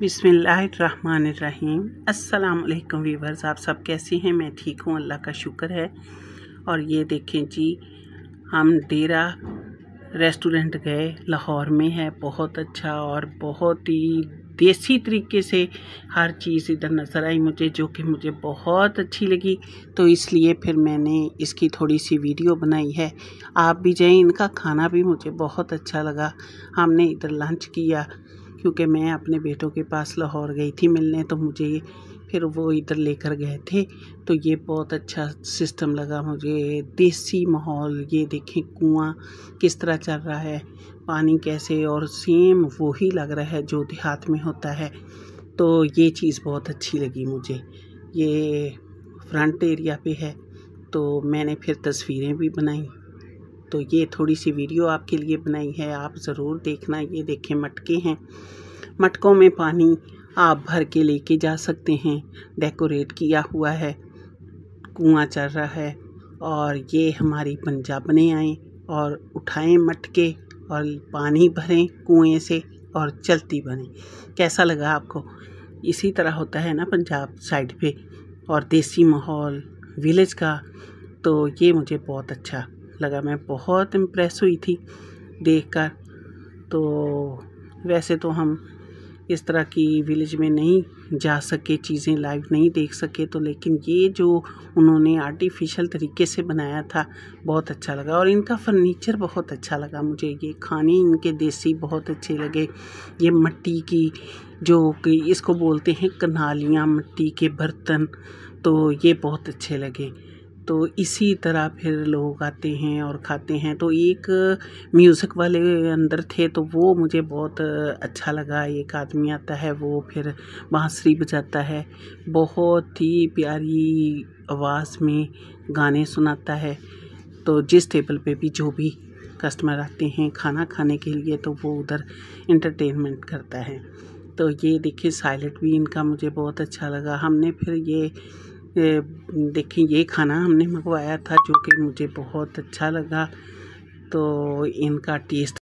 बिसमीम अल्लाम वीवर्स आप सब कैसे हैं मैं ठीक हूँ अल्लाह का शुक्र है और ये देखें जी हम डेरा रेस्टोरेंट गए लाहौर में है बहुत अच्छा और बहुत ही देसी तरीके से हर चीज़ इधर नज़र आई मुझे जो कि मुझे बहुत अच्छी लगी तो इसलिए फिर मैंने इसकी थोड़ी सी वीडियो बनाई है आप भी जाएँ इनका खाना भी मुझे बहुत अच्छा लगा हमने इधर लंच किया क्योंकि मैं अपने बेटों के पास लाहौर गई थी मिलने तो मुझे फिर वो इधर लेकर गए थे तो ये बहुत अच्छा सिस्टम लगा मुझे देसी माहौल ये देखें कुआं किस तरह चल रहा है पानी कैसे और सेम वो ही लग रहा है जो देहात में होता है तो ये चीज़ बहुत अच्छी लगी मुझे ये फ्रंट एरिया पे है तो मैंने फिर तस्वीरें भी बनाई तो ये थोड़ी सी वीडियो आपके लिए बनाई है आप ज़रूर देखना ये देखें मटके हैं मटकों में पानी आप भर के लेके जा सकते हैं डेकोरेट किया हुआ है कुआं चल रहा है और ये हमारी पंजाबने आएँ और उठाएं मटके और पानी भरें कुएं से और चलती बने कैसा लगा आपको इसी तरह होता है ना पंजाब साइड पे और देसी माहौल विलेज का तो ये मुझे बहुत अच्छा लगा मैं बहुत इम्प्रेस हुई थी देखकर तो वैसे तो हम इस तरह की विलेज में नहीं जा सके चीज़ें लाइव नहीं देख सके तो लेकिन ये जो उन्होंने आर्टिफिशियल तरीके से बनाया था बहुत अच्छा लगा और इनका फर्नीचर बहुत अच्छा लगा मुझे ये खाने इनके देसी बहुत अच्छे लगे ये मिट्टी की जो कि इसको बोलते हैं कनालियाँ मिट्टी के बर्तन तो ये बहुत अच्छे लगे तो इसी तरह फिर लोग आते हैं और खाते हैं तो एक म्यूज़िक वाले अंदर थे तो वो मुझे बहुत अच्छा लगा एक आदमी आता है वो फिर बांसुरी बजाता है बहुत ही प्यारी आवाज़ में गाने सुनाता है तो जिस टेबल पे भी जो भी कस्टमर आते हैं खाना खाने के लिए तो वो उधर इंटरटेनमेंट करता है तो ये देखिए साइलेंट भी इनका मुझे बहुत अच्छा लगा हमने फिर ये देखिए ये खाना हमने मंगवाया था जो कि मुझे बहुत अच्छा लगा तो इनका टेस्ट